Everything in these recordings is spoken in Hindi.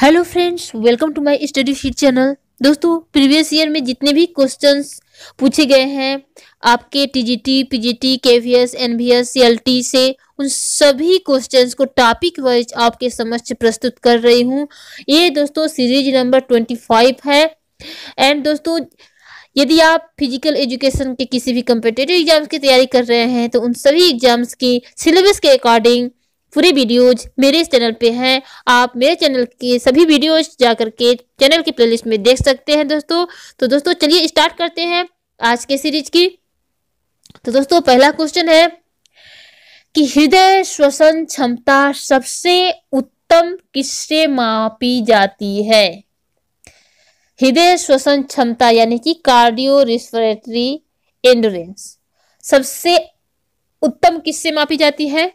hello friends welcome to my study sheet channel दोस्तों प्रीवियस ईयर में जितने भी क्वेश्चंस पूछे गए हैं आपके TGT, PGT, KVS, NVS, CLT से उन सभी क्वेश्चंस को टॉपिक वाइज आपके समक्ष प्रस्तुत कर रही हूँ ये दोस्तों सीरीज नंबर ट्वेंटी फाइव है एंड दोस्तों यदि आप फिजिकल एजुकेशन के किसी भी कम्पिटेटिव एग्जाम्स की तैयारी कर रहे हैं तो उन सभी एग्जाम्स की सिलेबस के अकॉर्डिंग पूरी वीडियोज मेरे इस चैनल पे हैं आप मेरे चैनल के सभी वीडियोज जा के चैनल की प्लेलिस्ट में देख सकते हैं दोस्तों तो दोस्तों चलिए स्टार्ट करते हैं आज के सीरीज की तो दोस्तों पहला क्वेश्चन है कि हृदय श्वसन क्षमता सबसे उत्तम किससे मापी जाती है हृदय श्वसन क्षमता यानी कि कार्डियो रिस्परेटरी एंडोरेंस सबसे उत्तम किससे मापी जाती है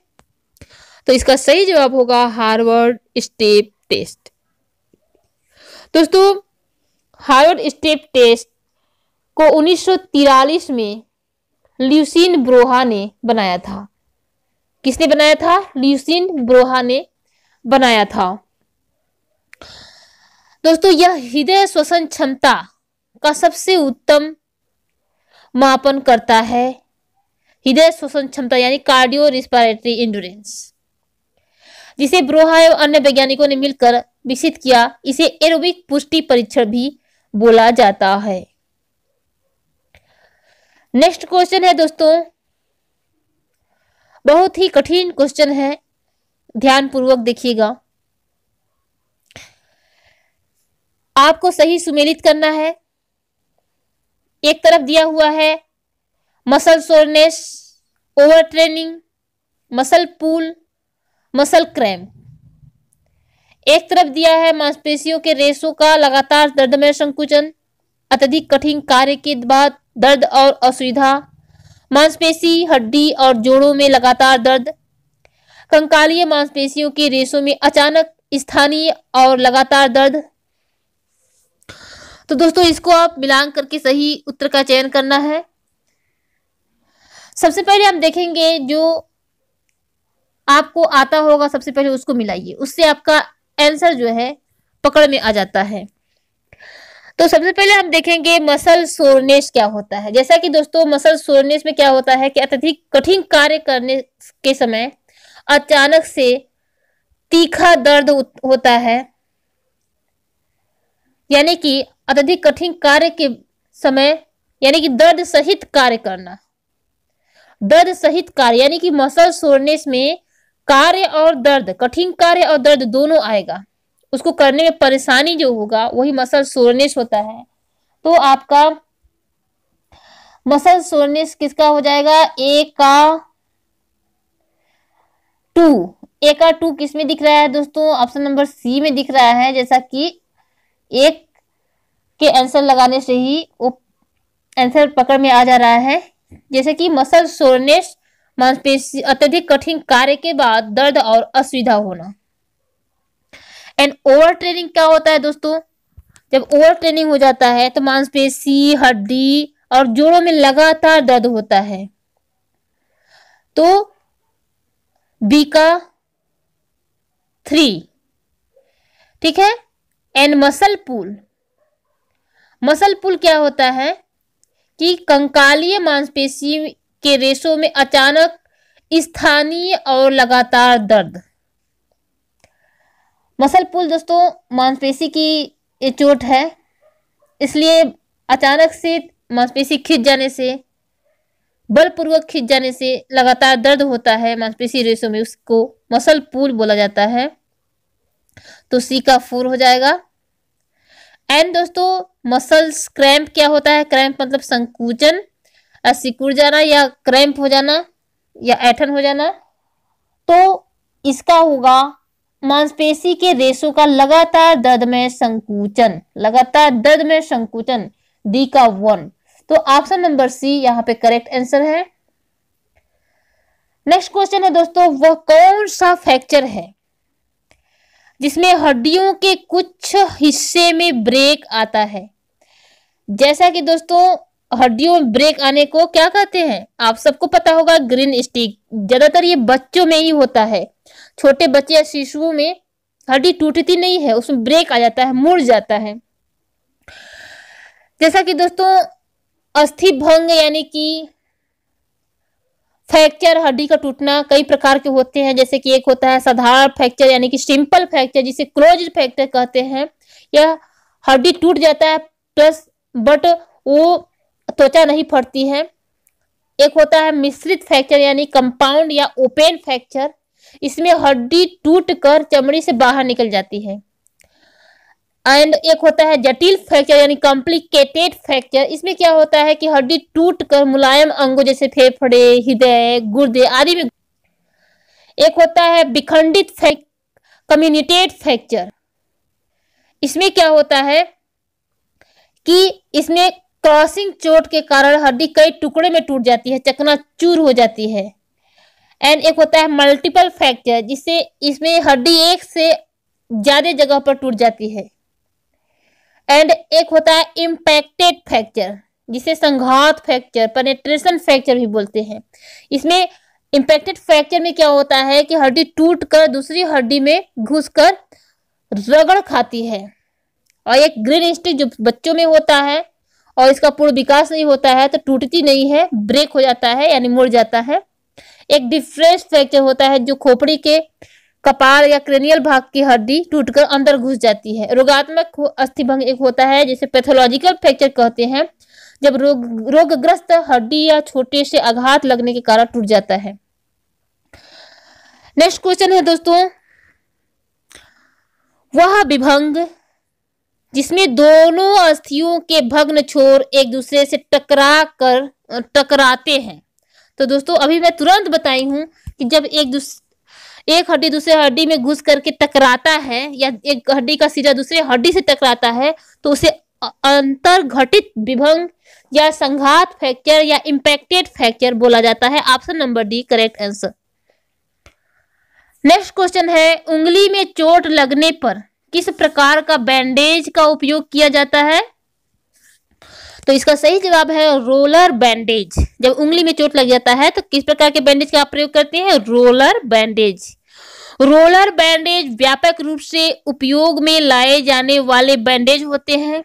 तो इसका सही जवाब होगा हार्वर्ड स्टेप टेस्ट दोस्तों हार्वर्ड स्टेप टेस्ट को 1943 में ल्यूसिन ब्रोहा ने बनाया था किसने बनाया था ल्यूसिन ब्रोहा ने बनाया था दोस्तों यह हृदय श्वसन क्षमता का सबसे उत्तम मापन करता है हृदय श्वसन क्षमता यानी कार्डियो रिस्पायरेटरी इंडोरेंस जिसे ब्रोहा एवं अन्य वैज्ञानिकों ने मिलकर विकसित किया इसे एरोबिक पुष्टि परीक्षण भी बोला जाता है नेक्स्ट क्वेश्चन है दोस्तों बहुत ही कठिन क्वेश्चन है ध्यान पूर्वक देखिएगा आपको सही सुमेलित करना है एक तरफ दिया हुआ है muscle soreness over training muscle pull muscle cramp एक तरफ दिया है मांसपेशियों के रेशों का लगातार दर्द में संकुचन अत्यधिक कठिन कार्य के बाद दर्द और असुविधा मांसपेशी हड्डी और जोड़ों में लगातार दर्द कंकालीय मांसपेशियों के रेशों में अचानक स्थानीय और लगातार दर्द तो दोस्तों इसको आप मिलान करके सही उत्तर का चयन करना है सबसे पहले हम देखेंगे जो आपको आता होगा सबसे पहले उसको मिलाइए उससे आपका आंसर जो है पकड़ में आ जाता है तो सबसे पहले हम देखेंगे मसल सोरनेस क्या होता है जैसा कि दोस्तों मसल सोरनेस में क्या होता है कि अत्यधिक कठिन कार्य करने के समय अचानक से तीखा दर्द होता है यानी कि अत्यधिक कठिन कार्य के समय यानी कि दर्द सहित कार्य करना दर्द सहित कार्य यानी कि मसल सोरनेस में कार्य और दर्द कठिन कार्य और दर्द दोनों आएगा उसको करने में परेशानी जो होगा वही मसल सोरनेस होता है तो आपका मसल सोरनेस किसका हो जाएगा ए का टू ए का टू किस में दिख रहा है दोस्तों ऑप्शन नंबर सी में दिख रहा है जैसा कि एक के आंसर लगाने से ही वो आंसर पकड़ में आ जा रहा है जैसे कि मसल सोरनेस मांसपेशी अत्यधिक कठिन कार्य के बाद दर्द और असुविधा होना एंड ओवर ट्रेनिंग क्या होता है दोस्तों जब ओवर ट्रेनिंग हो जाता है तो मांसपेशी हड्डी और जोड़ों में लगातार दर्द होता है तो बीका थ्री ठीक है and muscle pull muscle pull क्या होता है कि कंकालीय मांसपेशी के रेशों में अचानक स्थानीय और लगातार दर्द मसल पुल दोस्तों मांसपेशी की चोट है इसलिए अचानक से मांसपेशी खिंच जाने से बलपूर्वक खिंच जाने से लगातार दर्द होता है मांसपेशी रेशों में उसको मसल पुल बोला जाता है तो सी का फोर हो जाएगा एंड दोस्तों मसल्स क्रैम्प क्या होता है क्रैम्प मतलब संकुचन सिकुड़ जाना या क्रैम्प हो जाना या ऐठन हो जाना तो इसका होगा मांसपेशी के रेशों का लगातार दर्द में संकुचन लगातार दर्द में संकुचन डी का वन तो ऑप्शन नंबर सी यहाँ पे करेक्ट आंसर है नेक्स्ट क्वेश्चन है दोस्तों वह कौन सा फ्रैक्चर है जिसमें हड्डियों के कुछ हिस्से में ब्रेक आता है जैसा कि दोस्तों हड्डियों में ब्रेक आने को क्या कहते हैं आप सबको पता होगा ग्रीन स्टिक ज्यादातर ये बच्चों में ही होता है छोटे बच्चे या शिशुओं में हड्डी टूटती नहीं है उसमें ब्रेक आ जाता है मुड़ जाता है जैसा कि दोस्तों अस्थि भंग यानी कि फ्रैक्चर हड्डी का टूटना कई प्रकार के होते हैं जैसे कि एक होता है साधारण फ्रैक्चर यानी कि सिंपल फ्रैक्चर जिसे क्लोज फ्रैक्चर कहते हैं यह हड्डी टूट जाता है प्लस बट वो त्वचा नहीं फटती है एक होता है मिश्रित फ्रैक्चर यानी कंपाउंड या ओपन फ्रैक्चर इसमें हड्डी टूटकर चमड़ी से बाहर निकल जाती है एंड एक होता है जटिल फ्रैक्चर यानी कॉम्प्लिकेटेड फ्रैक्चर इसमें क्या होता है कि हड्डी टूटकर मुलायम अंगों जैसे फेफड़े हृदय गुर्दे आदि में एक होता है विखंडित कम्युनिटेड फ्रैक्चर इसमें क्या होता है कि इसमें क्रॉसिंग चोट के कारण हड्डी कई टुकड़े में टूट जाती है चकनाचूर हो जाती है एंड एक होता है मल्टीपल फ्रैक्चर जिससे इसमें हड्डी एक से ज़्यादा जगह पर टूट जाती है एंड एक होता है इम्पैक्टेड फ्रैक्चर जिसे संघात फ्रैक्चर पेनेट्रेशन फ्रैक्चर भी बोलते हैं इसमें इम्पैक्टेड फ्रैक्चर में क्या होता है कि हड्डी टूट कर दूसरी हड्डी में घुस कर रगड़ खाती है और एक ग्रीन स्टिक जो बच्चों में होता है और इसका पूर्ण विकास नहीं होता है तो टूटती नहीं है ब्रेक हो जाता है यानी मुड़ जाता है एक डिफ्रेंस फ्रैक्चर होता है जो खोपड़ी के कपाल या क्रेनियल भाग की हड्डी टूटकर अंदर घुस जाती है रोगात्मक अस्थिभंग एक होता है जिसे पैथोलॉजिकल फ्रैक्चर कहते हैं जब रोग रोगग्रस्त हड्डी या छोटे से आघात लगने के कारण टूट जाता है नेक्स्ट क्वेश्चन है दोस्तों वह विभंग जिसमें दोनों अस्थियों के भग्न छोर एक दूसरे से टकरा कर टकराते हैं तो दोस्तों अभी मैं तुरंत बताई हूँ कि जब एक एक हड्डी दूसरे हड्डी में घुस करके टकराता है या एक हड्डी का सिरा दूसरे हड्डी से टकराता है तो उसे अंतर घटित विभंग या संघात फ्रैक्चर या इम्पैक्टेड फ्रैक्चर बोला जाता है option number D correct answer next question है उंगली में चोट लगने पर किस प्रकार का बैंडेज का उपयोग किया जाता है तो इसका सही जवाब है रोलर बैंडेज जब उंगली में चोट लग जाता है तो किस प्रकार के बैंडेज का आप प्रयोग करते हैं रोलर बैंडेज रोलर बैंडेज व्यापक रूप से उपयोग में लाए जाने वाले बैंडेज होते हैं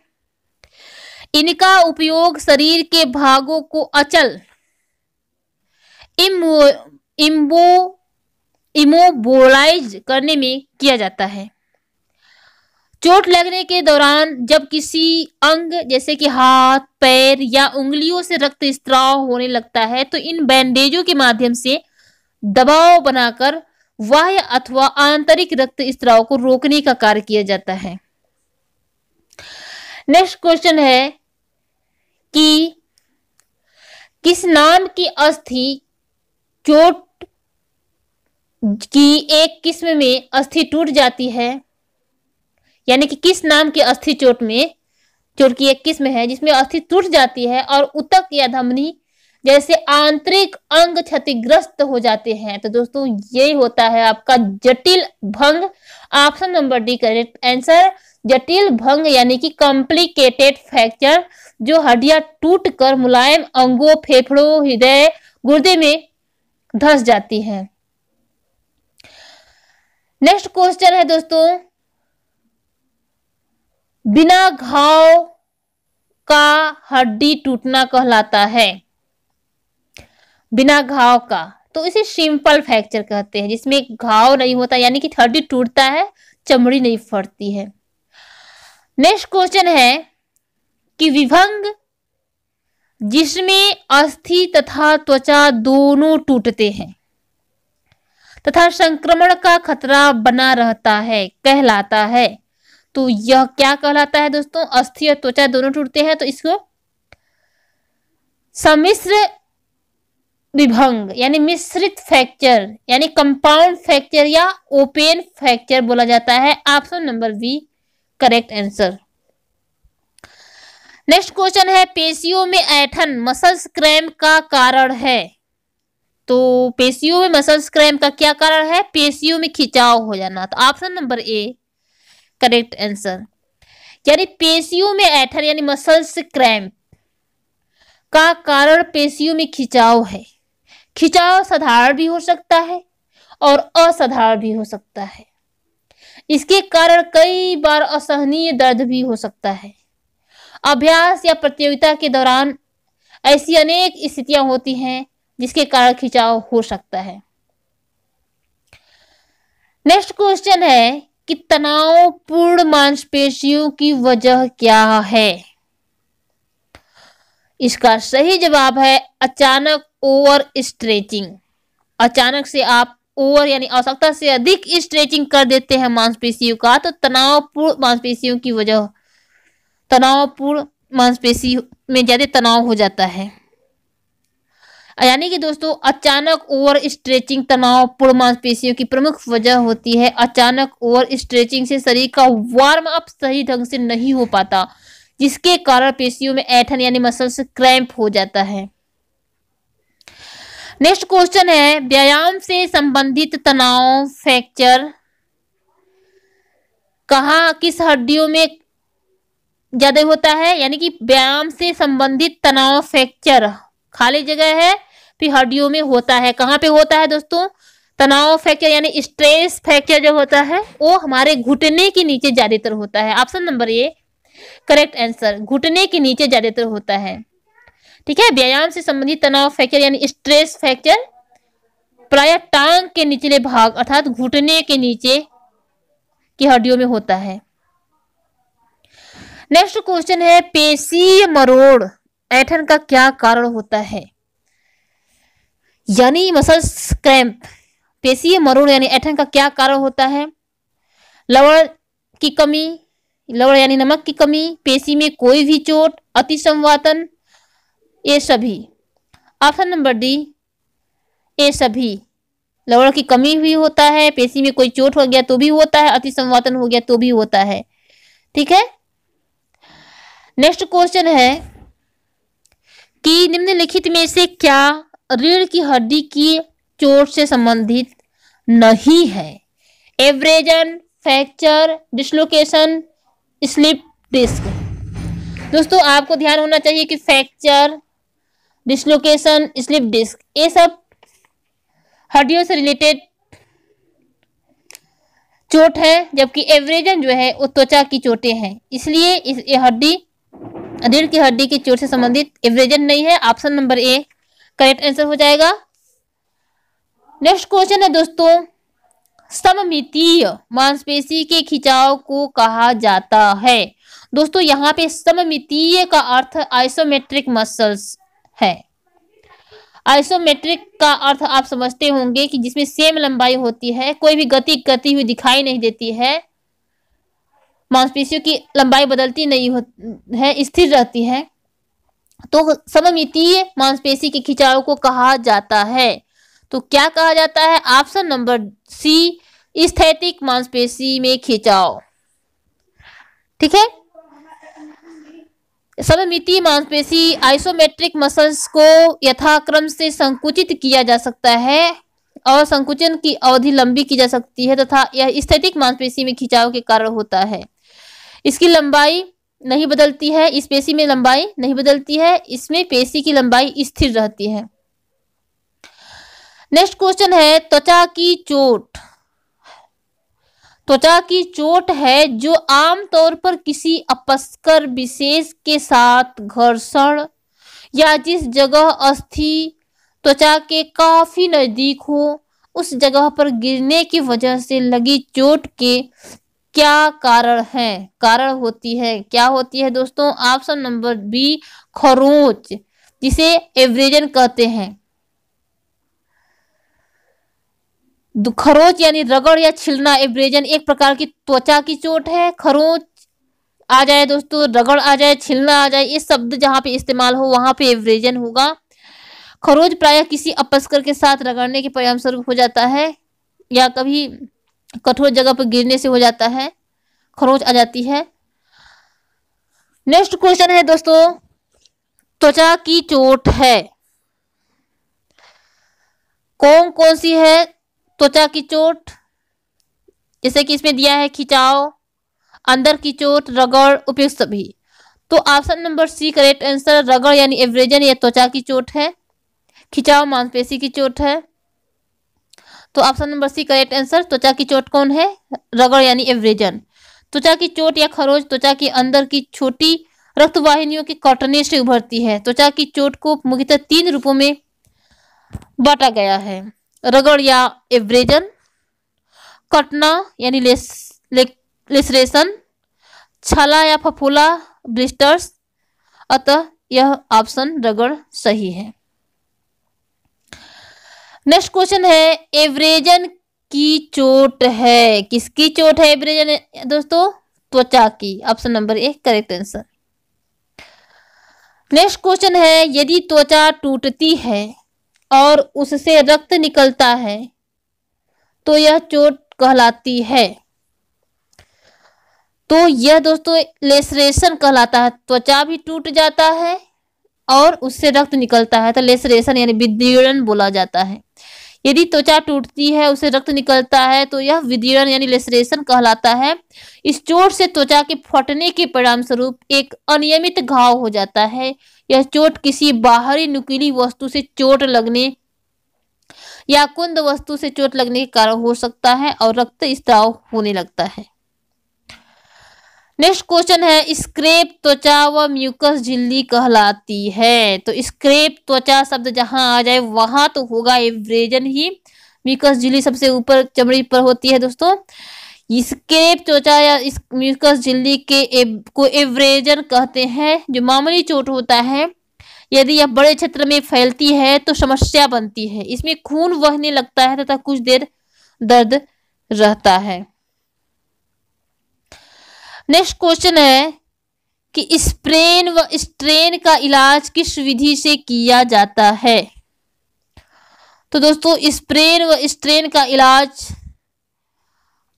इनका उपयोग शरीर के भागों को अचल इमो इम्बो इमोबोलाइज करने में किया जाता है चोट लगने के दौरान जब किसी अंग जैसे कि हाथ पैर या उंगलियों से रक्त स्त्राव होने लगता है तो इन बैंडेजों के माध्यम से दबाव बनाकर वाह्य अथवा आंतरिक रक्त स्त्राव को रोकने का कार्य किया जाता है नेक्स्ट क्वेश्चन है कि किस नाम की अस्थि चोट की एक किस्म में अस्थि टूट जाती है यानी कि किस नाम की अस्थि चोट में चोट की एक किस्म है जिसमें अस्थि टूट जाती है और उतक या धमनी जैसे आंतरिक अंग क्षतिग्रस्त हो जाते हैं तो दोस्तों ये होता है आपका जटिल भंग option number D correct answer जटिल भंग यानी कि कॉम्प्लिकेटेड फ्रैक्चर जो हड्डियां टूट कर मुलायम अंगों फेफड़ों हृदय गुर्दे में धस जाती है नेक्स्ट क्वेश्चन है दोस्तों बिना घाव का हड्डी टूटना कहलाता है बिना घाव का तो इसे सिंपल फ्रैक्चर कहते हैं जिसमें घाव नहीं होता यानी कि हड्डी टूटता है चमड़ी नहीं फटती है नेक्स्ट क्वेश्चन है कि विभंग जिसमें अस्थि तथा त्वचा दोनों टूटते हैं तथा संक्रमण का खतरा बना रहता है कहलाता है तो यह क्या कहलाता है दोस्तों अस्थि और त्वचा दोनों टूटते हैं तो इसको सम्मिश्र विभंग यानी मिश्रित फ्रैक्चर यानी कंपाउंड फ्रैक्चर या ओपेन फ्रैक्चर बोला जाता है option number B correct answer next question है पेशियों में ऐठन मसल्स क्रैम का कारण है तो पेशियों में मसल्स क्रैम का क्या कारण है पेशियों में खिंचाव हो जाना तो option number A correct answer यानी पेशियों में एथर यानी मसल्स क्रैम्प का कारण पेशियों में खिंचाव है खिंचाव साधारण भी हो सकता है और असाधारण भी हो सकता है इसके कारण कई बार असहनीय दर्द भी हो सकता है अभ्यास या प्रतियोगिता के दौरान ऐसी अनेक स्थितियां होती हैं जिसके कारण खिंचाव हो सकता है नेक्स्ट क्वेश्चन है कि तनावपूर्ण मांसपेशियों की वजह क्या है इसका सही जवाब है अचानक ओवर स्ट्रेचिंग अचानक से आप ओवर यानी आवश्यकता से अधिक स्ट्रेचिंग कर देते हैं मांसपेशियों का तो तनावपूर्ण मांसपेशियों की वजह तनावपूर्ण मांसपेशी में ज्यादा तनाव हो जाता है यानी कि दोस्तों अचानक ओवर स्ट्रेचिंग तनाव पूर्ण मांसपेशियों की प्रमुख वजह होती है अचानक ओवर स्ट्रेचिंग से शरीर का वार्म अप सही ढंग से नहीं हो पाता जिसके कारण पेशियों में ऐठन यानी मसल्स क्रैम्प हो जाता है नेक्स्ट क्वेश्चन है व्यायाम से संबंधित तनाव फ्रैक्चर कहा किस हड्डियों में ज्यादा होता है यानी कि व्यायाम से संबंधित तनाव फ्रैक्चर खाली जगह है फिर हड्डियों में होता है कहाँ पे होता है दोस्तों तनाव फ्रैक्चर यानी स्ट्रेस फ्रैक्चर जो होता है वो हमारे घुटने के नीचे ज्यादातर होता है option number A correct answer घुटने के नीचे ज्यादातर होता है ठीक है व्यायाम से संबंधित तनाव फ्रैक्चर यानी स्ट्रेस फ्रैक्चर प्राय टांग के निचले भाग अर्थात घुटने के नीचे की हड्डियों में होता है नेक्स्ट क्वेश्चन है पेशी मरोड़ ऐठन का क्या कारण होता है यानी मसल्स क्रैम्प पेशीय मरुण यानी ऐठन का क्या कारण होता है लवण की कमी लवण यानी नमक की कमी पेशी में कोई भी चोट अति संवातन ये सभी ऑप्शन नंबर डी ये सभी लवण की कमी भी होता है पेशी में कोई चोट हो गया तो भी होता है अति संवातन हो गया तो भी होता है ठीक है नेक्स्ट क्वेश्चन है कि निम्नलिखित में से क्या रीढ़ की हड्डी की चोट से संबंधित नहीं है abrasion fracture dislocation slip disc दोस्तों आपको ध्यान होना चाहिए कि फ्रैक्चर डिस्लोकेशन स्लिप डिस्क ये सब हड्डियों से रिलेटेड चोट है जबकि एवरेजन जो है वो त्वचा की चोटें हैं इसलिए इस ये हड्डी रीढ़ की हड्डी की चोट से संबंधित एवरेजन नहीं है option number A correct answer हो जाएगा नेक्स्ट क्वेश्चन है दोस्तों सममितीय मांसपेशी के खिंचाव को कहा जाता है दोस्तों यहाँ पे सममितीय का अर्थ आइसोमेट्रिक मसल्स है आइसोमेट्रिक का अर्थ आप समझते होंगे कि जिसमें सेम लंबाई होती है कोई भी गति गति हुई दिखाई नहीं देती है मांसपेशियों की लंबाई बदलती नहीं है स्थिर रहती है तो सममितीय मांसपेशी के खिंचाव को कहा जाता है तो क्या कहा जाता है ऑप्शन नंबर सी स्थैतिक मांसपेशी में खिंचाव ठीक है सममितीय मांसपेशी आइसोमेट्रिक मसल्स को यथाक्रम से संकुचित किया जा सकता है और संकुचन की अवधि लंबी की जा सकती है तथा यह स्थैतिक मांसपेशी में खिंचाव के कारण होता है इसकी लंबाई नहीं बदलती है इस पेशी में लंबाई नहीं बदलती है इसमें पेशी की लंबाई स्थिर रहती है नेक्स्ट क्वेश्चन है त्वचा की चोट त्वचा की चोट है जो आमतौर पर किसी अपस्कर विशेष के साथ घर्षण या जिस जगह अस्थि त्वचा के काफी नजदीक हो उस जगह पर गिरने की वजह से लगी चोट के क्या कारण है कारण होती है क्या होती है दोस्तों ऑप्शन नंबर बी खरोच जिसे एवरेजन कहते हैं खरोच यानी रगड़ या छिलना एवरेजन एक प्रकार की त्वचा की चोट है खरोच आ जाए दोस्तों रगड़ आ जाए छिलना आ जाए ये शब्द जहां पे इस्तेमाल हो वहां पे एवरेजन होगा खरोज प्राय किसी अपस्कर के साथ रगड़ने के परिणाम स्वरूप हो जाता है या कभी कठोर जगह पर गिरने से हो जाता है खरोच आ जाती है नेक्स्ट क्वेश्चन है दोस्तों त्वचा की चोट है कौन कौन सी है त्वचा की चोट जैसे कि इसमें दिया है खिंचाव अंदर की चोट रगड़ उपयुक्त सभी तो option number C correct answer रगड़ यानी एवरेजन या त्वचा की चोट है खिंचाव मांसपेशी की चोट है तो option number C correct answer त्वचा की चोट कौन है रगड़ यानी एवरेजन त्वचा की चोट या खरोज त्वचा के अंदर की छोटी रक्त वाहिनियों के कटने से उभरती है त्वचा की चोट को मुख्यतः तीन रूपों में बांटा गया है रगड़ या एवरेजन कटना यानी लेस ले, छाला या फफोला ब्रिस्टर्स अतः यह ऑप्शन रगड़ सही है नेक्स्ट क्वेश्चन है एवरेजन की चोट है किसकी चोट है एवरेजन दोस्तों त्वचा की option number A correct answer next question है यदि त्वचा टूटती है और उससे रक्त निकलता है तो यह चोट कहलाती है तो यह दोस्तों लेसरेशन कहलाता है त्वचा भी टूट जाता है और उससे रक्त निकलता है तो लेसरेशन यानी विद्युड़न बोला जाता है यदि त्वचा टूटती है उसे रक्त निकलता है तो यह विदीरण यानी लेसरेशन कहलाता है इस चोट से त्वचा के फटने के परिणाम स्वरूप एक अनियमित घाव हो जाता है यह चोट किसी बाहरी नुकीली वस्तु से चोट लगने या कुंद वस्तु से चोट लगने के कारण हो सकता है और रक्त स्त्राव होने लगता है नेक्स्ट क्वेश्चन है स्क्रेप त्वचा व म्यूकस झिल्ली कहलाती है तो स्क्रेप त्वचा शब्द जहां आ जाए वहां तो होगा एवरेजन ही म्यूकस झिल्ली सबसे ऊपर चमड़ी पर होती है दोस्तों स्क्रेप त्वचा या इस म्यूकस झिल्ली के एव, को एवरेजन कहते हैं जो मामूली चोट होता है यदि यह बड़े क्षेत्र में फैलती है तो समस्या बनती है इसमें खून बहने लगता है तथा कुछ देर दर्द रहता है नेक्स्ट क्वेश्चन है कि स्प्रेन व स्ट्रेन का इलाज किस विधि से किया जाता है तो दोस्तों स्प्रेन व स्ट्रेन का इलाज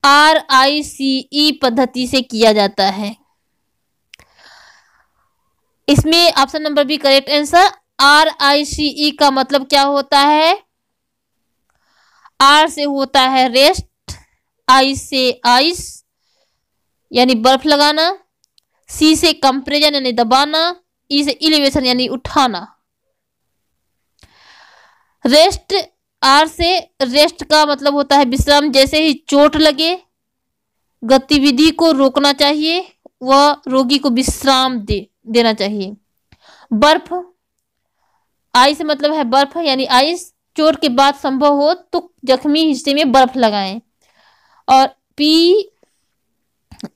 आर आई सी ई पद्धति से किया जाता है इसमें option number B correct answer R I C E का मतलब क्या होता है आर से होता है रेस्ट आई से आइस यानी बर्फ लगाना सी से कंप्रेजन यानी दबाना ई से इलिवेशन यानी उठाना रेस्ट आर से रेस्ट का मतलब होता है विश्राम जैसे ही चोट लगे गतिविधि को रोकना चाहिए व रोगी को विश्राम दे देना चाहिए बर्फ आइस मतलब है बर्फ यानी आइस चोट के बाद संभव हो तो जख्मी हिस्से में बर्फ लगाएं और P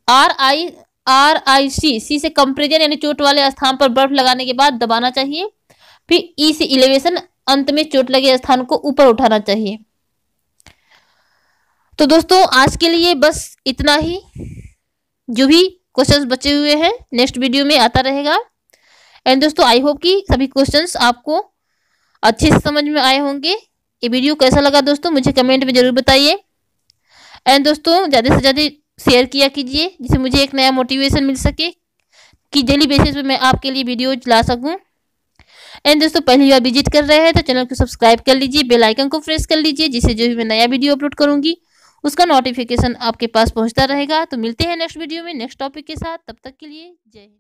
R I R I C C से कंप्रेजन यानी चोट वाले स्थान पर बर्फ लगाने के बाद दबाना चाहिए फिर ई e से इलेवेशन अंत में चोट लगे स्थान को ऊपर उठाना चाहिए तो दोस्तों आज के लिए बस इतना ही जो भी क्वेश्चंस बचे हुए हैं नेक्स्ट वीडियो में आता रहेगा एंड दोस्तों आई होप कि सभी क्वेश्चंस आपको अच्छे से समझ में आए होंगे ये वीडियो कैसा लगा दोस्तों मुझे कमेंट में ज़रूर बताइए एंड दोस्तों ज़्यादा से ज़्यादा शेयर किया कीजिए जिससे मुझे एक नया मोटिवेशन मिल सके कि डेली बेसिस पे मैं आपके लिए वीडियो ला सकूं एंड दोस्तों पहली बार विजिट कर रहे हैं तो चैनल को सब्सक्राइब कर लीजिए बेल आइकन को प्रेस कर लीजिए जिससे जो भी मैं नया वीडियो अपलोड करूंगी उसका नोटिफिकेशन आपके पास पहुंचता रहेगा तो मिलते हैं नेक्स्ट वीडियो में नेक्स्ट टॉपिक के साथ तब तक के लिए जय हिंद